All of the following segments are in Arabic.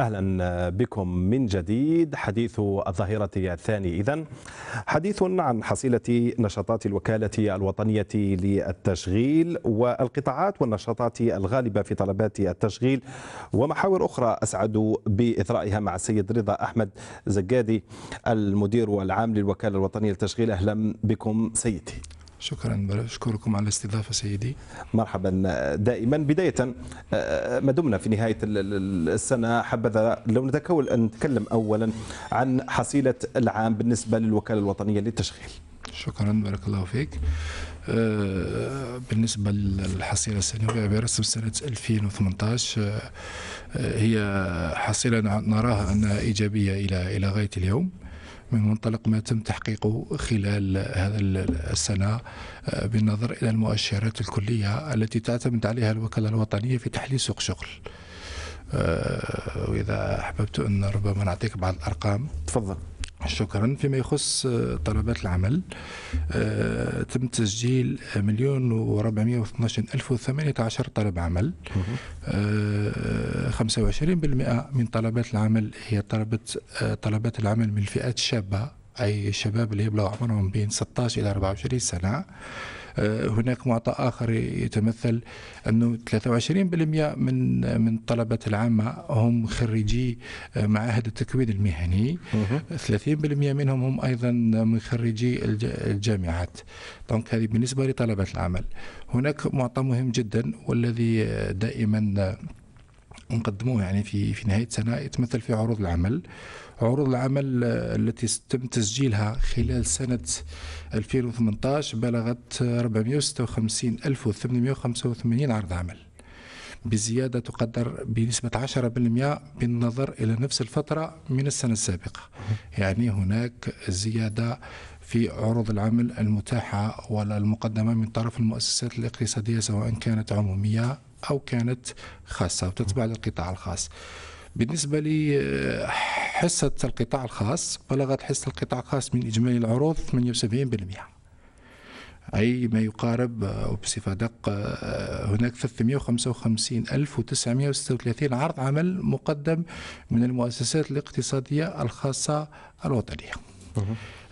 أهلا بكم من جديد حديث الظاهرة الثاني إذا حديث عن حصيلة نشاطات الوكالة الوطنية للتشغيل والقطاعات والنشاطات الغالبة في طلبات التشغيل ومحاور أخرى أسعد بإثرائها مع السيد رضا أحمد زجادي المدير العام للوكالة الوطنية للتشغيل أهلا بكم سيدي شكرا بشكركم على الاستضافه سيدي مرحبا دائما بدايه ما دمنا في نهايه السنه حبذا لو نتكول ان نتكلم اولا عن حصيله العام بالنسبه للوكاله الوطنيه للتشغيل شكرا بارك الله فيك آه، بالنسبة للحصيلة السنوية برسم سنة 2018 آه، هي حصيلة نراها أنها إيجابية إلى إلى غاية اليوم من منطلق ما تم تحقيقه خلال هذا السنة آه، بالنظر إلى المؤشرات الكلية التي تعتمد عليها الوكالة الوطنية في تحليل سوق شغل آه، وإذا أحببت أن ربما نعطيك بعض الأرقام تفضل شكرا فيما يخص آه، طلبات العمل آه، تم تسجيل مليون و 412 ألف وثمانية عشر طلب عمل 25% آه، من طلبات العمل هي طلبات طلبات العمل من الفئات الشابة أي الشباب اللي يبلغ عمرهم بين 16 إلى 24 سنة هناك معطى آخر يتمثل أنه 23% من من الطلبة العامة هم خريجي آه، معاهد التكوين المهني 30% منهم هم أيضا من خريجي الجامعات دونك هذه بالنسبة لطلبة العمل هناك معطى مهم جدا والذي آه، دائما آه، نقدموه يعني في في نهايه السنه يتمثل في عروض العمل عروض العمل آه، التي تم تسجيلها خلال سنة 2018 بلغت 456885 عرض عمل بزيادة تقدر بنسبة 10% بالنظر إلى نفس الفترة من السنة السابقة يعني هناك زيادة في عروض العمل المتاحة ولا المقدمة من طرف المؤسسات الاقتصادية سواء كانت عمومية أو كانت خاصة وتتبع للقطاع الخاص بالنسبة لي آه، حصة القطاع الخاص بلغت حصة القطاع الخاص من إجمالي العروض 78% أي ما يقارب بصفة آه، دق آه، هناك 355936 عرض عمل مقدم من المؤسسات الاقتصادية الخاصة الوطنية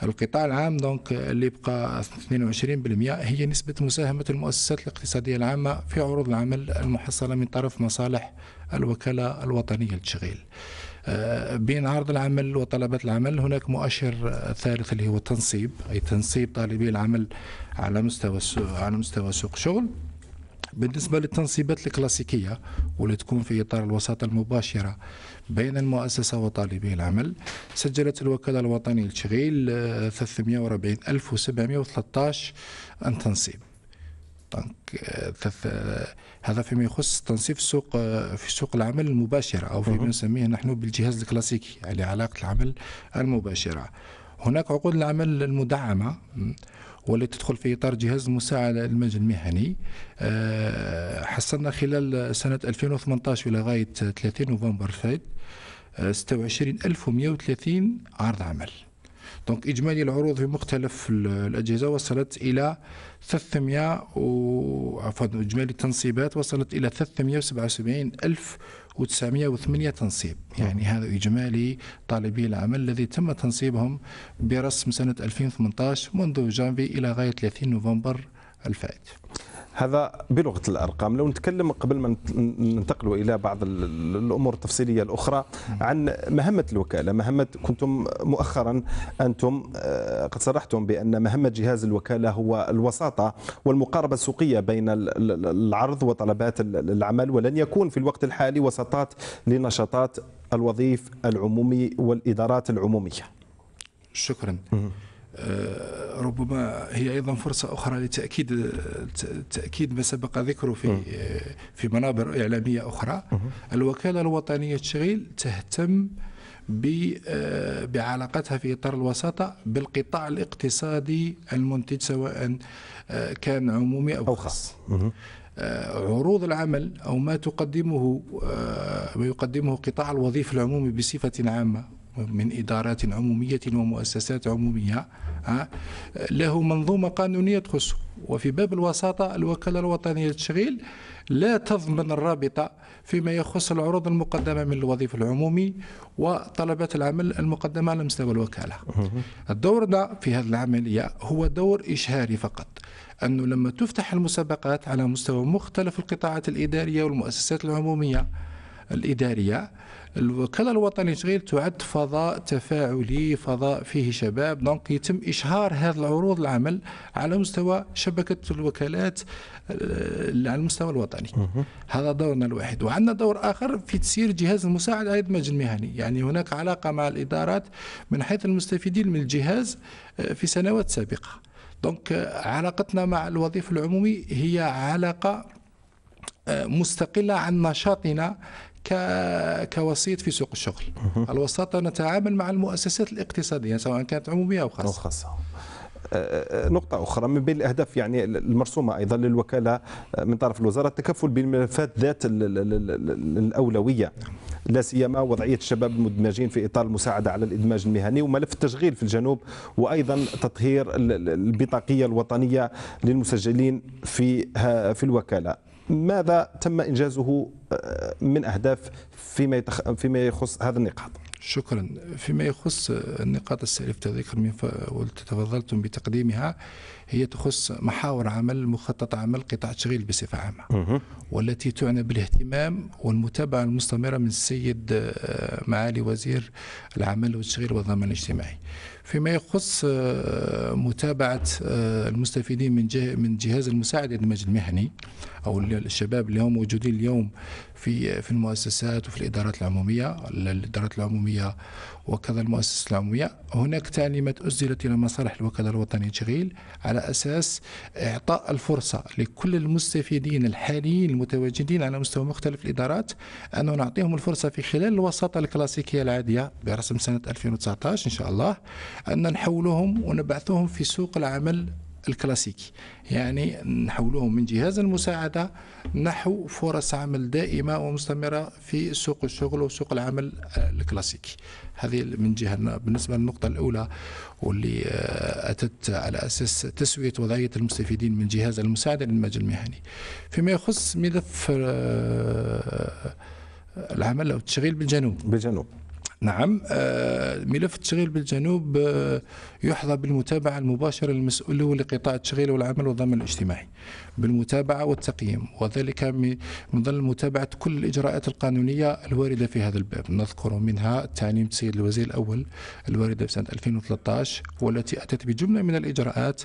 القطاع العام دونك اللي بقى 22% هي نسبة مساهمة المؤسسات الاقتصادية العامة في عروض العمل المحصلة من طرف مصالح الوكالة الوطنية للتشغيل. آه، بين عرض العمل وطلبات العمل هناك مؤشر ثالث اللي هو التنصيب أي تنصيب طالبي العمل على مستوى على مستوى سوق الشغل بالنسبة للتنصيبات الكلاسيكية واللي تكون في إطار الوساطة المباشرة بين المؤسسة وطالبي العمل سجلت الوكالة الوطنية للتشغيل 340,713 آه، تنصيب هذا فيما يخص تنصيف سوق في سوق العمل المباشرة أو فيما نسميه نحن بالجهاز الكلاسيكي يعني علاقة العمل المباشرة هناك عقود العمل المدعمة والتي تدخل في إطار جهاز المساعدة للمجال المهني آه، حصلنا خلال سنة 2018 إلى غاية 30 نوفمبر فات 26130 آه، عرض عمل دونك اجمالي العروض في مختلف الاجهزه وصلت الى 300 و عفوا اجمالي التنصيبات وصلت الى 377 الف و908 تنصيب يعني هذا إجمالي طالبي العمل الذي تم تنصيبهم برسم سنة 2018 منذ جانفي إلى غاية 30 نوفمبر الفائت هذا بلغه الارقام لو نتكلم قبل ما ننتقلوا الى بعض الامور التفصيليه الاخرى عن مهمه الوكاله مهمه كنتم مؤخرا انتم آه، قد صرحتم بان مهمه جهاز الوكاله هو الوساطه والمقاربه السوقيه بين العرض وطلبات العمل ولن يكون في الوقت الحالي وساطات لنشاطات الوظيف العمومي والادارات العموميه شكرا آه، ربما هي ايضا فرصه اخرى لتاكيد آه، تاكيد ما سبق ذكره في آه، في منابر اعلاميه اخرى الوكاله الوطنيه للتشغيل تهتم بعلاقتها في اطار الوساطه بالقطاع الاقتصادي المنتج سواء كان عمومي او خاص عروض العمل او ما تقدمه ما يقدمه قطاع الوظيفه العمومي بصفه عامه من إدارات عمومية ومؤسسات عمومية له منظومة قانونية تخصه وفي باب الوساطة الوكالة الوطنية للتشغيل لا تضمن الرابطة فيما يخص العروض المقدمة من الوظيفة العمومي وطلبات العمل المقدمة على مستوى الوكالة دورنا في هذه العملية هو دور إشهاري فقط أنه لما تفتح المسابقات على مستوى مختلف القطاعات الإدارية والمؤسسات العمومية الإدارية الوكالة الوطنية صغير تعد فضاء تفاعلي فضاء فيه شباب دونك يتم إشهار هذه العروض العمل على مستوى شبكة الوكالات آه، على المستوى الوطني هذا دورنا الواحد وعندنا دور آخر في تسيير جهاز المساعدة على المهني يعني هناك علاقة مع الإدارات من حيث المستفيدين من الجهاز آه، في سنوات سابقة دونك آه، علاقتنا مع الوظيفة العمومي هي علاقة مستقلة عن نشاطنا كوسيط في سوق الشغل الوساطة نتعامل مع المؤسسات الاقتصادية سواء كانت عمومية أو خاصة, أو خاصة. أه، أه، نقطة أخرى من بين الأهداف يعني المرسومة أيضا للوكالة أه، من طرف الوزارة التكفل بالملفات ذات الأولوية لا سيما وضعية الشباب المدمجين في إطار المساعدة على الإدماج المهني وملف التشغيل في الجنوب وأيضا تطهير البطاقية الوطنية للمسجلين في في الوكالة ماذا تم انجازه آه، من اهداف فيما يتخ... فيما يخص هذا النقاط؟ شكرا فيما يخص النقاط السالفة تذكر من ف... تفضلتم بتقديمها هي تخص محاور عمل مخطط عمل قطاع التشغيل بصفة عامة والتي تعنى بالاهتمام والمتابعة المستمرة من السيد آه، معالي وزير العمل والتشغيل والضمان الاجتماعي فيما يخص آه، متابعة آه، المستفيدين من من جهاز المساعد الإدماج المهني أو الشباب اللي هم موجودين اليوم في في المؤسسات وفي الإدارات العمومية الإدارات العمومية وكذا المؤسسة العمومية هناك تعليمات أزلت إلى مصالح الوكالة الوطنية للتشغيل على أساس إعطاء الفرصة لكل المستفيدين الحاليين المتواجدين على مستوى مختلف الإدارات أن نعطيهم الفرصة في خلال الوساطة الكلاسيكية العادية برسم سنة 2019 إن شاء الله أن نحولهم ونبعثهم في سوق العمل الكلاسيكي يعني نحولوهم من جهاز المساعدة نحو فرص عمل دائمة ومستمرة في سوق الشغل وسوق العمل الكلاسيكي هذه من جهة بالنسبة للنقطة الأولى واللي آه، أتت على أساس تسوية وضعية المستفيدين من جهاز المساعدة للمجال المهني فيما يخص ملف آه، العمل أو التشغيل بالجنوب بالجنوب نعم آه، ملف التشغيل بالجنوب آه، يحظى بالمتابعة المباشرة للمسؤول لقطاع التشغيل والعمل والضمان الاجتماعي بالمتابعة والتقييم وذلك من ضمن متابعة كل الإجراءات القانونية الواردة في هذا الباب نذكر منها تعليم السيد الوزير الأول الواردة في سنة 2013 والتي أتت بجملة من الإجراءات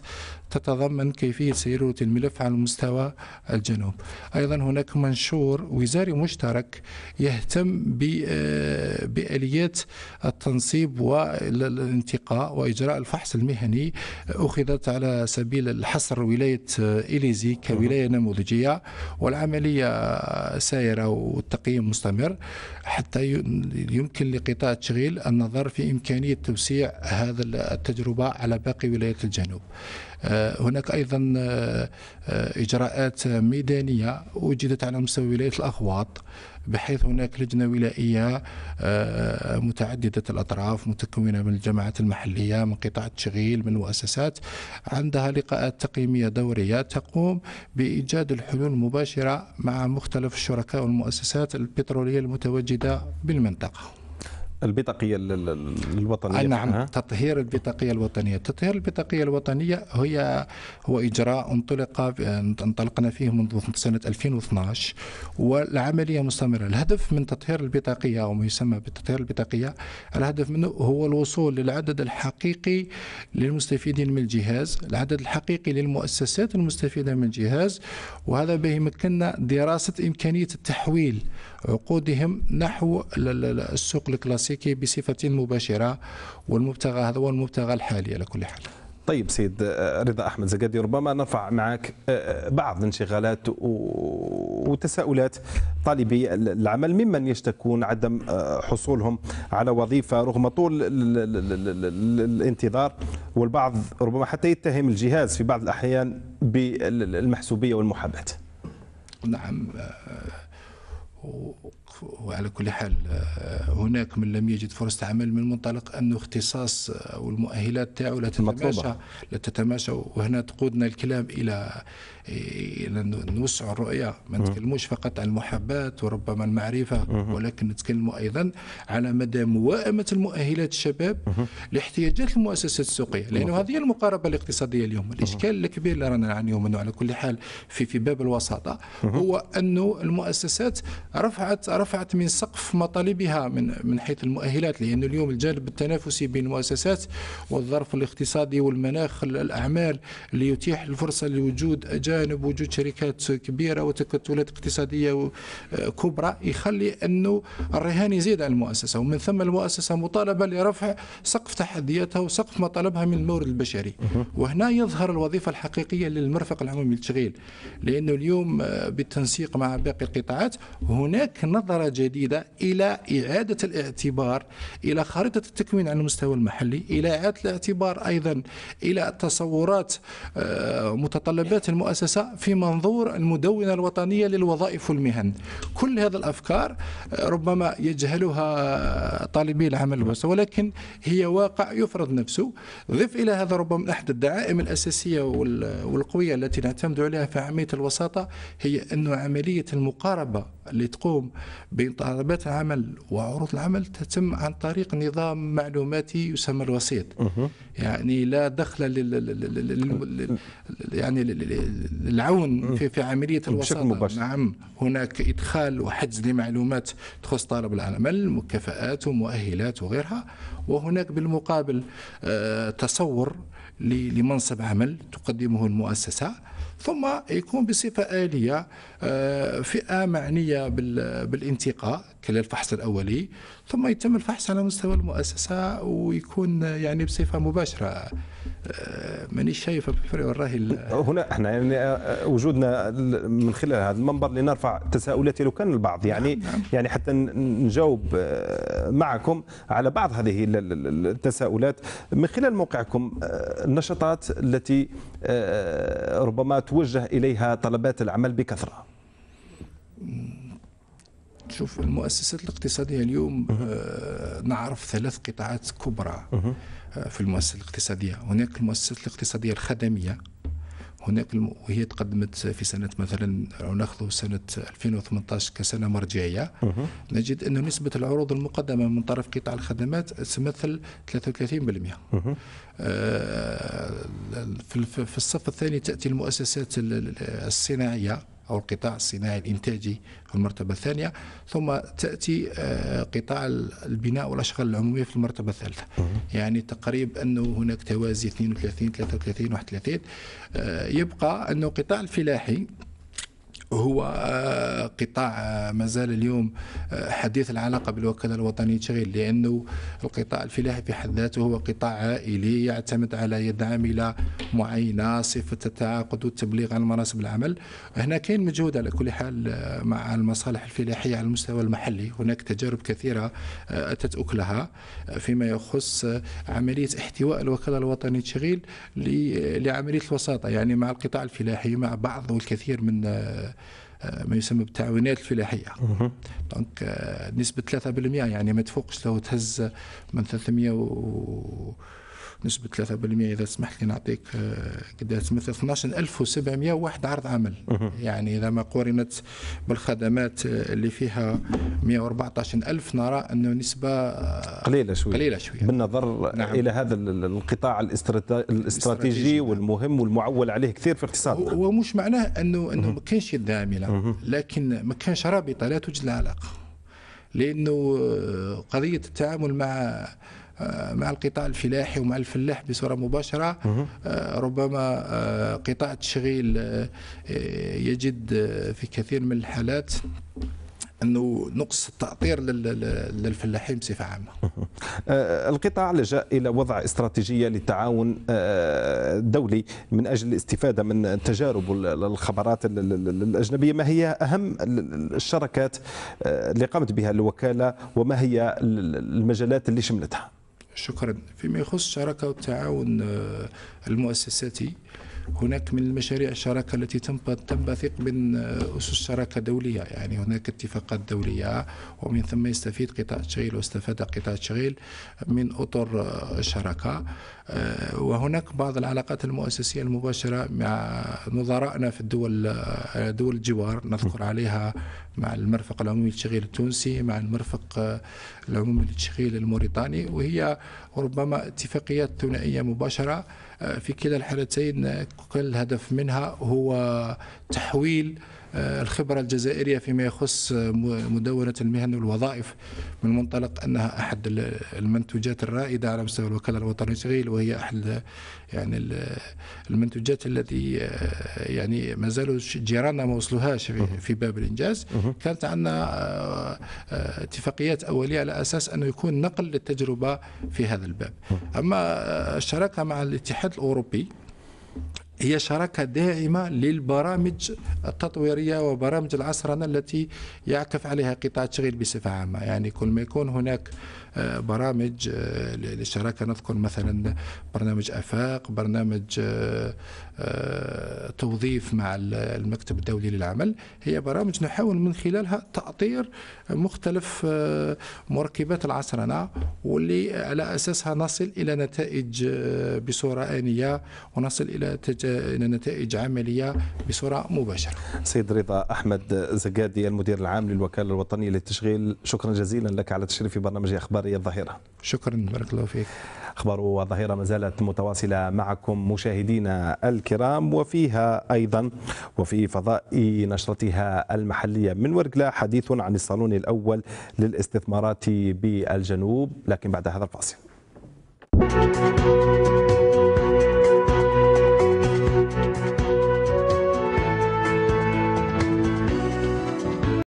تتضمن كيفية سيرة الملف على مستوى الجنوب أيضا هناك منشور وزاري مشترك يهتم آه، بآليات التنصيب والانتقاء وإجراء الفحص المهني أخذت على سبيل الحصر ولاية آه، إليزي كولاية نموذجية والعملية سائرة والتقييم مستمر حتى يمكن لقطاع التشغيل النظر في إمكانية توسيع هذا التجربة على باقي ولايات الجنوب آه، هناك أيضا آه، آه، إجراءات ميدانية وجدت على مستوى ولاية الأخواط بحيث هناك لجنة ولائية آه، متعددة الأطراف متكونة من الجماعات المحلية من قطاع التشغيل من المؤسسات عندها لقاءات تقييمية دورية تقوم بإيجاد الحلول المباشرة مع مختلف الشركاء والمؤسسات البترولية المتواجدة بالمنطقة البطاقية الوطنية نعم تطهير البطاقية الوطنية تطهير البطاقية الوطنية هي هو إجراء انطلق انطلقنا فيه منذ سنة 2012 والعملية مستمرة الهدف من تطهير البطاقية أو ما يسمى بتطهير البطاقية الهدف منه هو الوصول للعدد الحقيقي للمستفيدين من الجهاز العدد الحقيقي للمؤسسات المستفيدة من الجهاز وهذا به يمكننا دراسة إمكانية التحويل عقودهم نحو السوق الكلاسيكي بصفة مباشرة والمبتغى هذا هو المبتغى الحالي على كل حال طيب سيد آه، رضا احمد زكادي ربما نرفع معك آه، بعض انشغالات وتساؤلات طالبي العمل ممن يشتكون عدم آه، حصولهم على وظيفه رغم طول الانتظار والبعض ربما حتى يتهم الجهاز في بعض الاحيان بالمحسوبيه والمحاباه. نعم or وعلى كل حال آه، هناك من لم يجد فرصة عمل من منطلق أنه اختصاص آه، والمؤهلات تاعه لا تتماشى لا تتماشى وهنا تقودنا الكلام إلى إلى نوسع الرؤية ما نتكلموش فقط عن المحبات وربما المعرفة ولكن نتكلم أيضا على مدى موائمة المؤهلات الشباب لاحتياجات المؤسسات السوقية لأنه هذه المقاربة الاقتصادية اليوم الإشكال الكبير اللي رانا نعانيو منه على كل حال في في باب الوساطة هو أنه المؤسسات رفعت رفعت رفعت من سقف مطالبها من من حيث المؤهلات لأن اليوم الجانب التنافسي بين المؤسسات والظرف الاقتصادي والمناخ الأعمال اللي يتيح الفرصة لوجود أجانب وجود شركات كبيرة وتكتلات اقتصادية كبرى يخلي أنه الرهان يزيد على المؤسسة ومن ثم المؤسسة مطالبة لرفع سقف تحدياتها وسقف مطالبها من المورد البشري وهنا يظهر الوظيفة الحقيقية للمرفق العمومي للتشغيل لأنه اليوم آه، بالتنسيق مع باقي القطاعات هناك نظرة إثارة جديدة إلى إعادة الاعتبار إلى خريطة التكوين على المستوى المحلي إلى إعادة الاعتبار أيضا إلى تصورات آه، متطلبات المؤسسة في منظور المدونة الوطنية للوظائف والمهن كل هذه الأفكار آه، ربما يجهلها طالبي العمل بس ولكن هي واقع يفرض نفسه ضف إلى هذا ربما أحد الدعائم الأساسية والقوية التي نعتمد عليها في عملية الوساطة هي أن عملية المقاربة اللي تقوم بين طلبات العمل وعروض العمل تتم عن طريق نظام معلوماتي يسمى الوسيط يعني لا دخل لل يعني للعون في في عمليه الوساطه نعم هناك ادخال وحجز لمعلومات تخص طالب العمل مكافآت ومؤهلات وغيرها وهناك بالمقابل آه، تصور لمنصب عمل تقدمه المؤسسة ثم يكون بصفة آلية آه، فئة معنية بالانتقاء كالفحص الأولي ثم يتم الفحص على مستوى المؤسسة ويكون يعني بصفة مباشرة آه، مانيش شايف بفري والراهي هنا احنا يعني آه، وجودنا من خلال هذا المنبر لنرفع تساؤلات لو كان البعض نعم، يعني نعم. يعني حتى نجاوب آه، معكم على بعض هذه التساؤلات من خلال موقعكم النشاطات التي ربما توجه اليها طلبات العمل بكثره شوف المؤسسات الاقتصادية اليوم آه، نعرف ثلاث قطاعات كبرى آه، في المؤسسات الاقتصادية هناك المؤسسات الاقتصادية الخدمية هناك الم... وهي تقدمت في سنة مثلا ناخذ سنة 2018 كسنة مرجعية نجد أن نسبة العروض المقدمة من طرف قطاع الخدمات تمثل 33% آه في الصف الثاني تأتي المؤسسات الصناعية أو القطاع الصناعي الإنتاجي في المرتبة الثانية ثم تأتي آه، قطاع البناء والأشغال العمومية في المرتبة الثالثة يعني تقريب أنه هناك توازي 32 33 31 يبقى أنه قطاع الفلاحي هو آه، قطاع آه، مازال اليوم آه، حديث العلاقة بالوكالة الوطنية للتشغيل لأنه القطاع الفلاحي في حد ذاته هو قطاع عائلي يعتمد على يد عاملة معينة صفة التعاقد والتبليغ عن مناصب العمل هنا كاين مجهود على كل حال مع المصالح الفلاحية على المستوى المحلي هناك تجارب كثيرة أتت أكلها فيما يخص عملية احتواء الوكالة الوطنية للتشغيل لعملية الوساطة يعني مع القطاع الفلاحي مع بعض والكثير من آه، ما يسمى بالتعاونات الفلاحيه دونك آه، نسبه 3% يعني ما تفوقش لو تهز من 300 و بنسبه 3% اذا سمحت لي نعطيك قد تمثل 12701 عرض عمل يعني اذا ما قورنت بالخدمات آه، اللي فيها 114000 نرى انه نسبه آه، قليله شويه قليله شويه بالنظر نعم. الى هذا القطاع الاستراتيجي, الاستراتيجي نعم. والمهم والمعول عليه كثير في اقتصادنا هو مش معناه انه انه ما كانش يد عامله لكن ما كانش رابطه لا توجد العلاقه لانه آه، قضيه التعامل مع آه، مع القطاع الفلاحي ومع الفلاح بصوره مباشره آه، ربما آه، قطاع التشغيل يجد في كثير من الحالات انه نقص التاطير للفلاحين بصفه عامه. القطاع لجا الى وضع استراتيجيه للتعاون الدولي من اجل الاستفاده من تجارب الخبرات الاجنبيه، ما هي اهم الشراكات اللي قامت بها الوكاله وما هي المجالات اللي شملتها؟ شكرا فيما يخص الشراكه والتعاون آه، المؤسساتي هناك من المشاريع الشراكه التي تنبثق من آه، اسس شراكه دوليه يعني هناك اتفاقات دوليه ومن ثم يستفيد قطاع تشغيل واستفاد قطاع تشغيل من اطر الشراكه آه، آه، وهناك بعض العلاقات المؤسسيه المباشره مع نظرائنا في الدول دول الجوار نذكر عليها مع المرفق العمومي للتشغيل التونسي مع المرفق العمومي للتشغيل الموريتاني وهي ربما اتفاقيات ثنائيه مباشره في كلا الحالتين كل الهدف منها هو تحويل آه، الخبرة الجزائرية فيما يخص آه، مدونة المهن والوظائف من منطلق أنها أحد المنتوجات الرائدة على مستوى الوكالة الوطنية للتشغيل وهي أحد يعني المنتوجات التي آه، يعني ما زالوا جيراننا ما وصلوهاش في باب الإنجاز كانت عندنا اتفاقيات أولية على أساس أنه يكون نقل للتجربة في هذا الباب أما الشراكة مع الاتحاد الأوروبي هي شراكة داعمة للبرامج التطويرية وبرامج العصرنة التي يعكف عليها قطاع التشغيل بصفة عامة يعني كل ما يكون هناك آه، برامج آه، للشراكة نذكر مثلا برنامج أفاق برنامج آه، توظيف مع المكتب الدولي للعمل هي برامج نحاول من خلالها تأطير مختلف مركبات العصرنة واللي على أساسها نصل إلى نتائج بصورة آنية ونصل إلى تجارب الى نتائج عمليه بصوره مباشره. سيد رضا احمد زقادي المدير العام للوكاله الوطنيه للتشغيل شكرا جزيلا لك على التشريف في برنامج اخباري الظهيره. شكرا بارك الله فيك. اخبار الظهيره ما زالت متواصله معكم مشاهدينا الكرام وفيها ايضا وفي فضاء نشرتها المحليه من ورقلا حديث عن الصالون الاول للاستثمارات بالجنوب لكن بعد هذا الفاصل.